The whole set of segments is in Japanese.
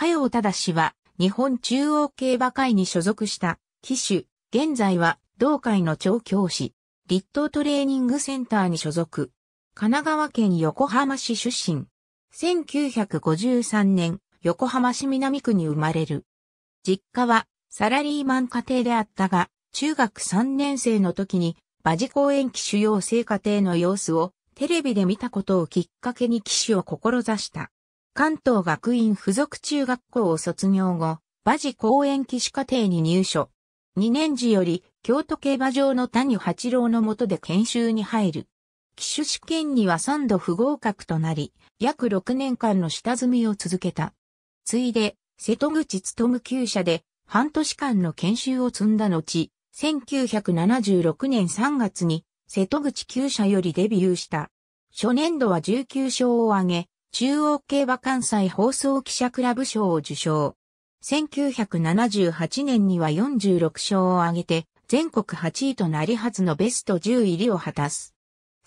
加陽忠氏は、日本中央競馬会に所属した、騎手、現在は、同会の調教師、立東トレーニングセンターに所属。神奈川県横浜市出身。1953年、横浜市南区に生まれる。実家は、サラリーマン家庭であったが、中学3年生の時に、馬事公演騎手養成家庭の様子をテレビで見たことをきっかけに騎手を志した。関東学院附属中学校を卒業後、馬事公園騎士課程に入所。2年時より京都競馬場の谷八郎の下で研修に入る。騎手試験には3度不合格となり、約6年間の下積みを続けた。ついで、瀬戸口勤厩舎で半年間の研修を積んだ後、1976年3月に瀬戸口厩舎よりデビューした。初年度は19勝を挙げ、中央競馬関西放送記者クラブ賞を受賞。1978年には46勝を挙げて、全国8位となりはずのベスト10入りを果たす。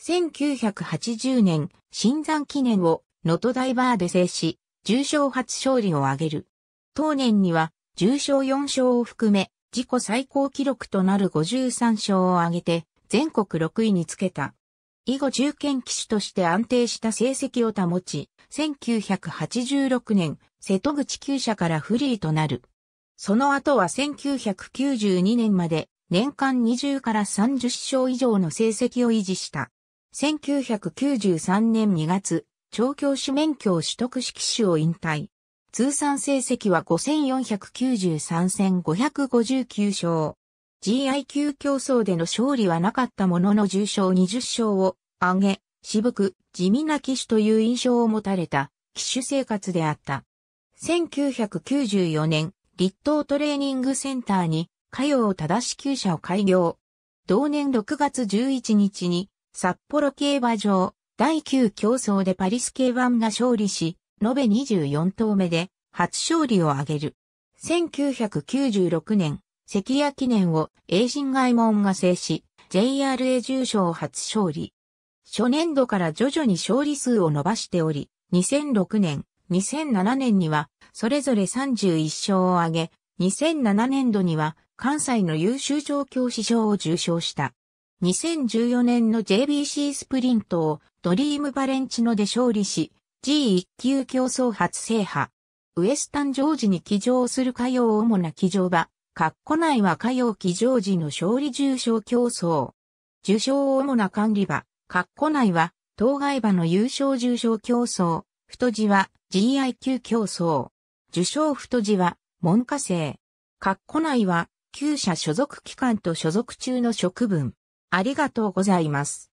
1980年、新山記念を、能登ダイバーで制し、重賞初勝利を挙げる。当年には、重賞4勝を含め、自己最高記録となる53勝を挙げて、全国6位につけた。以後中堅騎手として安定した成績を保ち、1986年、瀬戸口厩舎からフリーとなる。その後は1992年まで年間20から30勝以上の成績を維持した。1993年2月、調教師免許を取得し騎手を引退。通算成績は5493戦559勝。GI 級競争での勝利はなかったものの重賞20勝を挙げ、渋く地味な騎手という印象を持たれた騎手生活であった。1994年、立東トレーニングセンターに、火曜正し厩舎を開業。同年6月11日に、札幌競馬場第9競争でパリス K1 が勝利し、延べ24頭目で初勝利を挙げる。1996年、関谷記念を栄新外門が制し、JRA 重賞初勝利。初年度から徐々に勝利数を伸ばしており、2006年、2007年には、それぞれ31勝を挙げ、2007年度には、関西の優秀状況指賞を受賞した。2014年の JBC スプリントをドリームバレンチノで勝利し、G1 級競争初制覇。ウエスタンジョージに騎乗する火曜主な騎乗カ括弧内は火曜騎乗時の勝利重賞競争。受賞主な管理場。括弧内は、当該馬の優勝重賞競争、太字は GIQ 競争。受賞太字は文科生。括弧内は、旧社所属機関と所属中の職分。ありがとうございます。